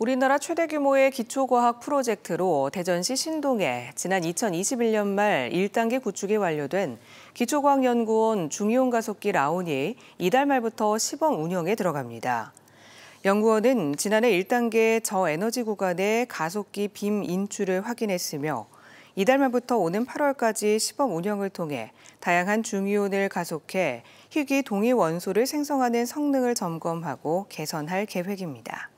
우리나라 최대 규모의 기초과학 프로젝트로 대전시 신동에 지난 2021년 말 1단계 구축이 완료된 기초과학연구원 중이온가속기 라온이 이달 말부터 시범 운영에 들어갑니다. 연구원은 지난해 1단계 저에너지 구간의 가속기 빔 인출을 확인했으며 이달 말부터 오는 8월까지 시범 운영을 통해 다양한 중이온을 가속해 희귀 동위 원소를 생성하는 성능을 점검하고 개선할 계획입니다.